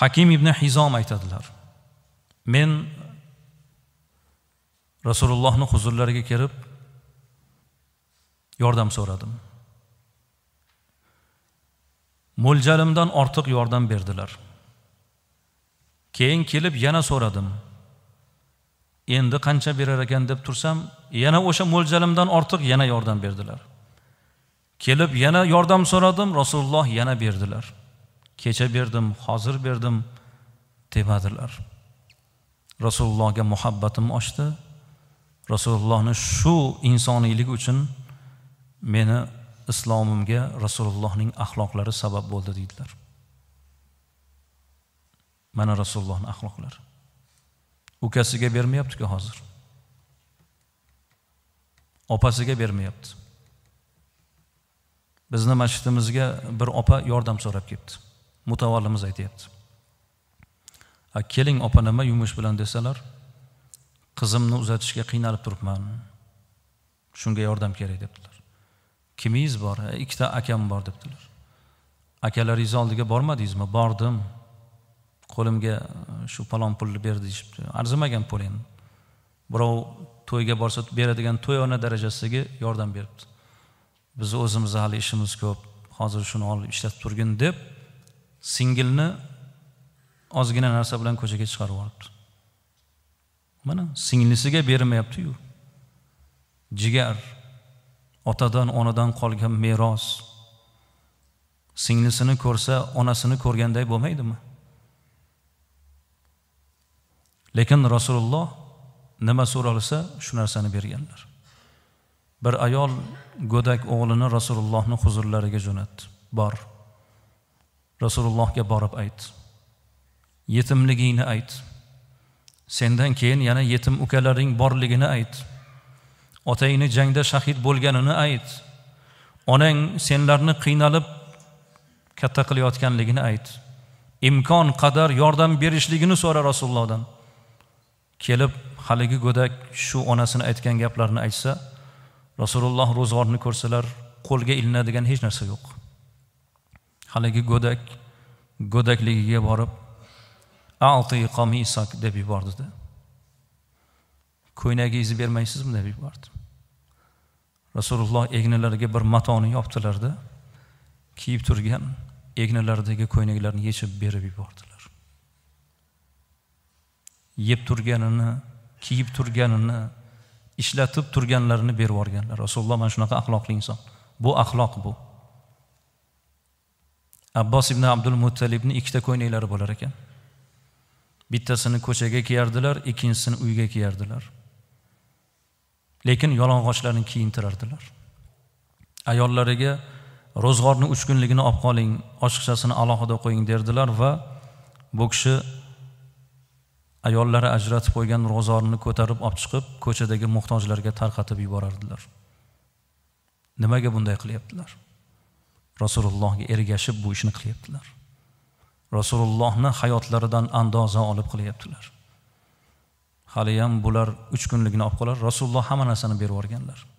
hakim ibn hizom aytadilar men rasulullohni huzurlariga kelib yordam so'radim mo'ljalimdan ortiq yordam berdilar keyin kelib yana so'radim endi qancha berar ekan deb tursam yana o'sha mo'ljalimdan ortiq yana yordam berdilar kelib yana yordam so'radim rasululloh yana berdilar kecha berdim hozir berdim demadilar rasulullohga muhabbatim oshdi rasulullohni shu insoniylik uchun meni islomimga rasulullohning axloqlari sabab bo'ldi deydilar mana rasulullohni axloqlari ukasiga bermayaptiku hozir opasiga bermayapti bizni masjidimizga bir opa yordam so'rab kelibdi mutavallimiz aytyapti keling opa nima yumush bilan desalar qizimni uzatishga qiynalib turibman shunga yordam kerak debdilar kimingiz bor e, ikkita akam bor debdilar akalaringizni oldiga bormadingizmi bordim qo'limga e, shu palon pulni ber deyishibdi arzimagan pul endi birov to'yga borsa beradigan to'yona darajasidagi yordam beribdi biz o'zimizni hali ishimiz ko'p hozir shuni olib ishlatib turgin deb singilni ozgina narsa bilan ko'chaga chiqarib yuboribdi mana singlisiga bermayaptiyu jigar otadan onadan qolgan meros singlisini ko'rsa onasini ko'rganday bo'lmaydimi lekin rasululloh nima so'ralsa shu narsani berganlar bir ayol go'dak o'g'lini rasulullohni huzurlariga jo'natdi bor rasulullohga borib ayt yetimligingni ayt sendan keyin yana yetim ukalaring borligini ayt otangni jangda shahid bo'lganini ayt onang senlarni qiynalib katta qilayotganligini ayt imkon qadar yordam berishligini so'ra rasulullohdan kelib haligi go'dak shu onasini aytgan gaplarni aytsa rasululloh ro'zg'orni ko'rsalar qo'lga ilinadigan hech narsa yo'q haligi go'dak go'dakligiga borib alti qomisak deb yubordida ko'ynagingizni bermaysizmi deb yubordi rasululloh egnilariga bir matoni yopdilarda kiyib turgan egnilaridagi ko'ylaklarni yechib berib yubordilar yeb turganini kiyib turganini ishlatib turganlarini berib yuborganlar rasululloh mana shunaqa axloqli inson bu axloq bu abbos ibn abdul muttalibni ikkita ko'ynaklari bo'lar ekan bittasini ko'chaga kiyardilar ikkinchisini uyga kiyardilar lekin yalang'ochlarni kiyintirardilar ayollariga ro'zg'orni uch kunligini olib qoling oshiqchasini alohida qo'ying derdilar va bu kishi ayollari ajratib qo'ygan ro'zg'orni ko'tarib olib chiqib ko'chadagi muhtojlarga tarqatib yuborardilar nimaga bunday qilyaptilar rasulullohga ergashib bu ishni qilyaptilar rasulullohni hayotlaridan andoza olib qilyaptilar haliyam bular uch kunligini olib qolar rasululloh hamma narsani berib yuborganlar